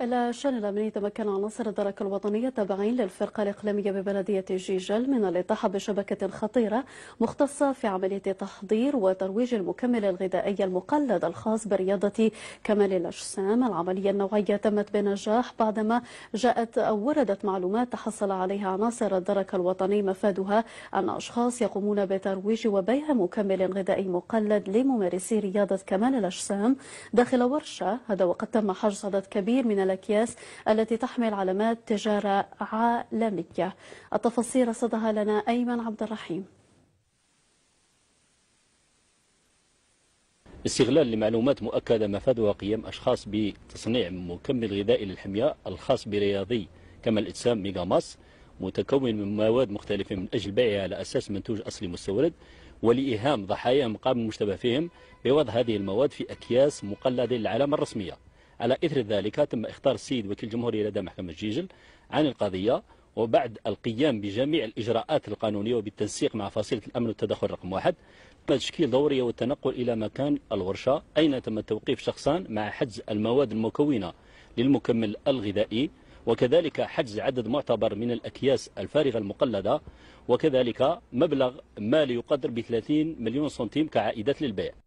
إلى شان الأمني تمكن عناصر الدرك الوطنية تابعين للفرقة الإقليمية ببلدية جيجل من الإطاحة بشبكة خطيرة مختصة في عملية تحضير وترويج المكمل الغذائي المقلد الخاص برياضة كمال الأجسام العملية النوعية تمت بنجاح بعدما جاءت أو وردت معلومات تحصل عليها عناصر الدرك الوطني مفادها أن أشخاص يقومون بترويج وبيع مكمل غذائي مقلد لممارسي رياضة كمال الأجسام داخل ورشة هذا وقد تم حجز عدد كبير من الأكياس التي تحمل علامات تجارة عالمية التفاصيل رصدها لنا أيمن عبد الرحيم استغلال لمعلومات مؤكدة مفادها قيام أشخاص بتصنيع مكمل غذائي للحمياء الخاص برياضي كما الأجسام ميغاماس متكون من مواد مختلفة من أجل بيعها على أساس منتوج أصلي مستورد ولإيهام ضحايا مقام مشتبه فيهم بوضع هذه المواد في أكياس مقلدة للعلامة الرسمية على إثر ذلك تم اختار السيد وكيل الجمهورية لدى محكمة جيجل عن القضية وبعد القيام بجميع الإجراءات القانونية وبالتنسيق مع فصيلة الأمن والتدخل رقم واحد تم تشكيل دورية والتنقل إلى مكان الورشة أين تم توقيف شخصان مع حجز المواد المكونة للمكمل الغذائي وكذلك حجز عدد معتبر من الأكياس الفارغة المقلدة وكذلك مبلغ مالي يقدر ب 30 مليون سنتيم كعائدات للبيع